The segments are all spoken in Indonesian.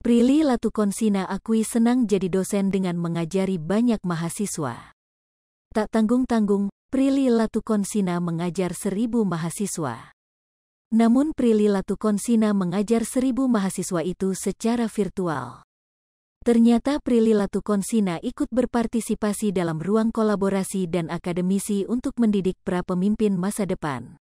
Prilly Latukonsina akui senang jadi dosen dengan mengajari banyak mahasiswa. Tak tanggung-tanggung, Prilly Latukonsina mengajar seribu mahasiswa. Namun Prilly Latukonsina mengajar seribu mahasiswa itu secara virtual. Ternyata Prilly Latukonsina ikut berpartisipasi dalam ruang kolaborasi dan akademisi untuk mendidik pra pemimpin masa depan.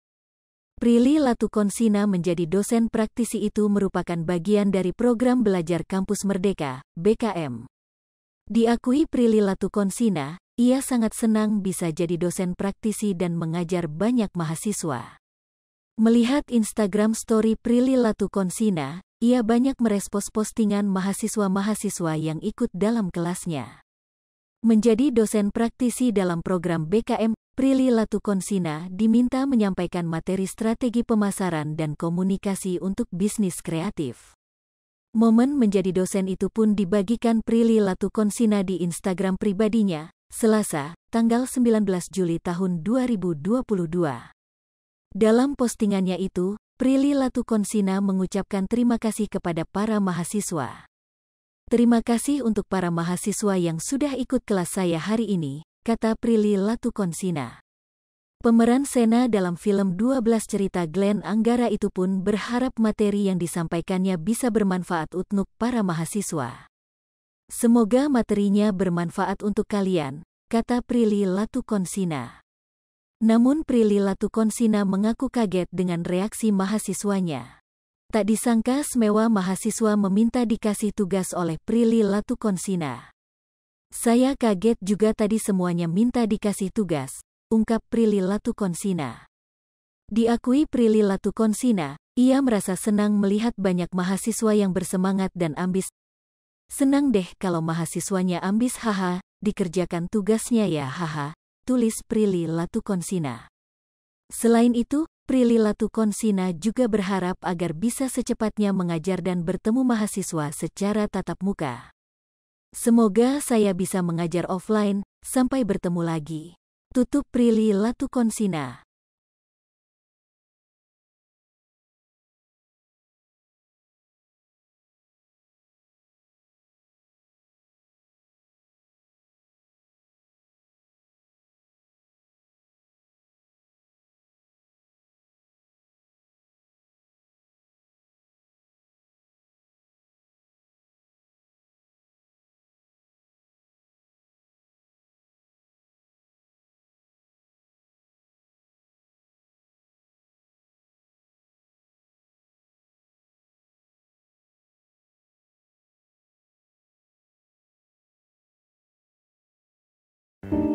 Prilly Latukonsina menjadi dosen praktisi itu merupakan bagian dari program belajar kampus Merdeka, BKM. Diakui Prilly Latukonsina, ia sangat senang bisa jadi dosen praktisi dan mengajar banyak mahasiswa. Melihat Instagram story Prilly Latukonsina, ia banyak merespons postingan mahasiswa-mahasiswa yang ikut dalam kelasnya. Menjadi dosen praktisi dalam program BKM Prilly Latukonsina diminta menyampaikan materi strategi pemasaran dan komunikasi untuk bisnis kreatif. Momen menjadi dosen itu pun dibagikan Prilly Latukonsina di Instagram pribadinya, Selasa, tanggal 19 Juli tahun 2022. Dalam postingannya itu, Prilly Latukonsina mengucapkan terima kasih kepada para mahasiswa. Terima kasih untuk para mahasiswa yang sudah ikut kelas saya hari ini kata Prilly Latukonsina. Pemeran Sena dalam film 12 cerita Glenn Anggara itu pun berharap materi yang disampaikannya bisa bermanfaat untuk para mahasiswa. Semoga materinya bermanfaat untuk kalian, kata Prilly Latukonsina. Namun Prilly Latukonsina mengaku kaget dengan reaksi mahasiswanya. Tak disangka semewa mahasiswa meminta dikasih tugas oleh Prilly Latukonsina. Saya kaget juga tadi semuanya minta dikasih tugas, ungkap Prilly Latukonsina. Diakui Prilly Latukonsina, ia merasa senang melihat banyak mahasiswa yang bersemangat dan ambis. Senang deh kalau mahasiswanya ambis haha, dikerjakan tugasnya ya haha, tulis Prilly Latukonsina. Selain itu, Prilly Latukonsina juga berharap agar bisa secepatnya mengajar dan bertemu mahasiswa secara tatap muka. Semoga saya bisa mengajar offline, sampai bertemu lagi. Tutup Prilly Latukonsina